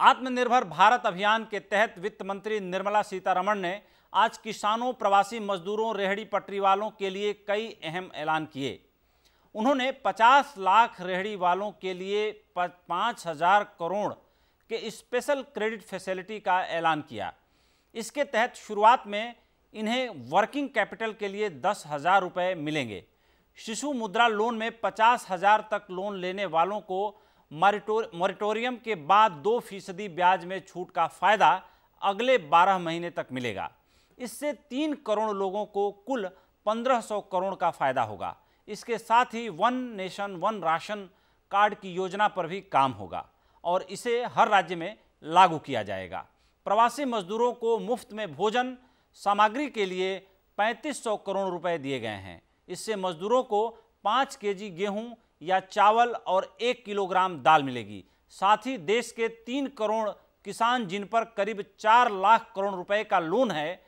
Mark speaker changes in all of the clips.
Speaker 1: आत्मनिर्भर भारत अभियान के तहत वित्त मंत्री निर्मला सीतारमण ने आज किसानों प्रवासी मजदूरों रेहड़ी पटरी वालों के लिए कई अहम ऐलान किए उन्होंने 50 लाख रेहड़ी वालों के लिए पाँच हजार करोड़ के स्पेशल क्रेडिट फैसिलिटी का ऐलान किया इसके तहत शुरुआत में इन्हें वर्किंग कैपिटल के लिए दस हज़ार रुपये मिलेंगे शिशु मुद्रा लोन में पचास हज़ार तक लोन लेने वालों को मॉरिटोरियम के बाद दो फीसदी ब्याज में छूट का फायदा अगले 12 महीने तक मिलेगा इससे तीन करोड़ लोगों को कुल 1500 करोड़ का फायदा होगा इसके साथ ही one nation one ration card की योजना पर भी काम होगा और इसे हर राज्य में लागू किया जाएगा प्रवासी मजदूरों को मुफ्त में भोजन सामग्री के लिए 3500 करोड़ रुपए दिए गए हैं इससे मजदूरों को 5 केजी गेहूं या चावल और एक किलोग्राम दाल मिलेगी साथ ही देश के तीन करोड़ किसान जिन पर करीब चार लाख करोड़ रुपए का लोन है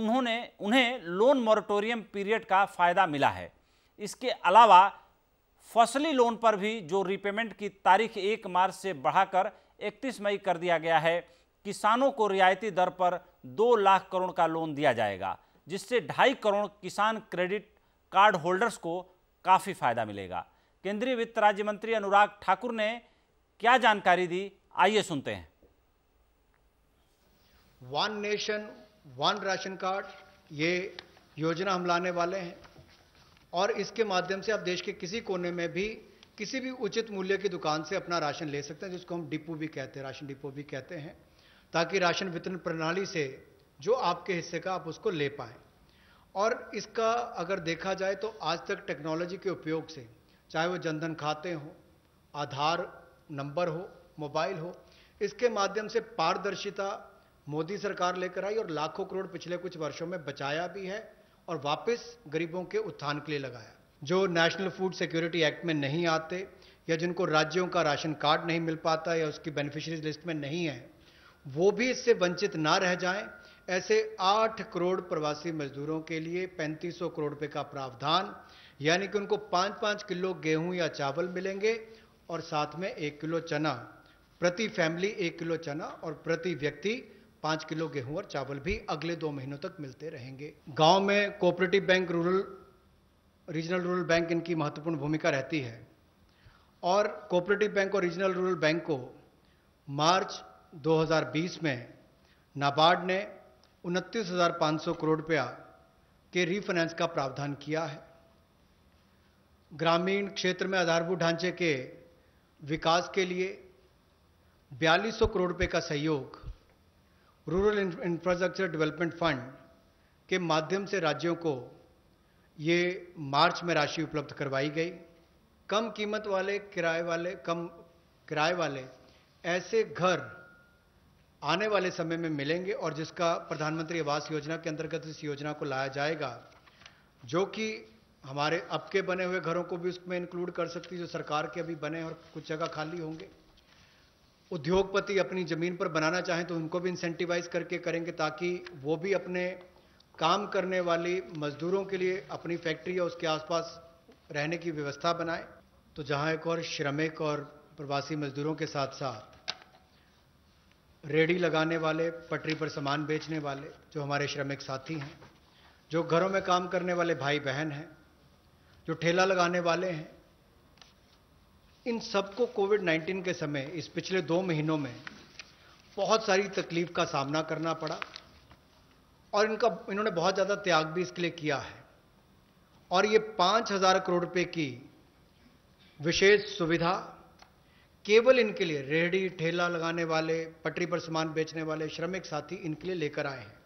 Speaker 1: उन्होंने उन्हें लोन मॉरिटोरियम पीरियड का फ़ायदा मिला है इसके अलावा फसली लोन पर भी जो रिपेमेंट की तारीख एक मार्च से बढ़ाकर 31 मई कर दिया गया है किसानों को रियायती दर पर दो लाख करोड़ का लोन दिया जाएगा जिससे ढाई करोड़ किसान क्रेडिट कार्ड होल्डर्स को काफ़ी फ़ायदा मिलेगा केंद्रीय वित्त राज्य मंत्री अनुराग ठाकुर ने क्या जानकारी दी आइए सुनते हैं
Speaker 2: one nation one ration card ये योजना हम लाने वाले हैं और इसके माध्यम से आप देश के किसी कोने में भी किसी भी उचित मूल्य की दुकान से अपना राशन ले सकते हैं जिसको हम डिपो भी कहते हैं राशन डिपो भी कहते हैं ताकि राशन वितरण प्रणाली से जो आपके हिस्से का आप उसको ले पाएं और इसका अगर देखा जाए तो आज तक टेक्नोलॉजी के उपयोग से चाहे वो जनधन खाते हो आधार नंबर हो मोबाइल हो इसके माध्यम से पारदर्शिता मोदी सरकार लेकर आई और लाखों करोड़ पिछले कुछ वर्षों में बचाया भी है और वापस गरीबों के उत्थान के लिए लगाया जो नेशनल फूड सिक्योरिटी एक्ट में नहीं आते या जिनको राज्यों का राशन कार्ड नहीं मिल पाता या उसकी बेनिफिशरीज लिस्ट में नहीं है वो भी इससे वंचित ना रह जाएं ऐसे 8 करोड़ प्रवासी मजदूरों के लिए 3500 करोड़ रुपए का प्रावधान यानी कि उनको पाँच पाँच किलो गेहूं या चावल मिलेंगे और साथ में एक किलो चना प्रति फैमिली एक किलो चना और प्रति व्यक्ति पाँच किलो गेहूं और चावल भी अगले दो महीनों तक मिलते रहेंगे गांव में cooperative bank rural regional rural bank इनकी महत्वपूर्ण भूमिका रहती है और कोऑपरेटिव बैंक और रीजनल रूरल बैंक को मार्च 2020 में नाबार्ड ने उनतीस करोड़ रुपया के रीफाइनेंस का प्रावधान किया है ग्रामीण क्षेत्र में आधारभूत ढांचे के विकास के लिए बयालीस करोड़ रुपये का सहयोग रूरल इंफ्रास्ट्रक्चर डेवलपमेंट फंड के माध्यम से राज्यों को ये मार्च में राशि उपलब्ध करवाई गई कम कीमत वाले किराए वाले कम किराए वाले ऐसे घर आने वाले समय में मिलेंगे और जिसका प्रधानमंत्री आवास योजना के अंतर्गत इस योजना को लाया जाएगा जो कि हमारे अब के बने हुए घरों को भी उसमें इंक्लूड कर सकती जो सरकार के अभी बने और कुछ जगह खाली होंगे उद्योगपति अपनी ज़मीन पर बनाना चाहें तो उनको भी इंसेंटिवाइज करके करेंगे ताकि वो भी अपने काम करने वाली मजदूरों के लिए अपनी फैक्ट्री या उसके आसपास रहने की व्यवस्था बनाए तो जहाँ एक और श्रमिक और प्रवासी मजदूरों के साथ साथ रेडी लगाने वाले पटरी पर सामान बेचने वाले जो हमारे श्रमिक साथी हैं जो घरों में काम करने वाले भाई बहन हैं जो ठेला लगाने वाले हैं इन सबको कोविड 19 के समय इस पिछले दो महीनों में बहुत सारी तकलीफ का सामना करना पड़ा और इनका इन्होंने बहुत ज़्यादा त्याग भी इसके लिए किया है और ये पाँच हज़ार करोड़ रुपए की विशेष सुविधा केवल इनके लिए रेहड़ी ठेला लगाने वाले पटरी पर सामान बेचने वाले श्रमिक साथी इनके लिए लेकर आए हैं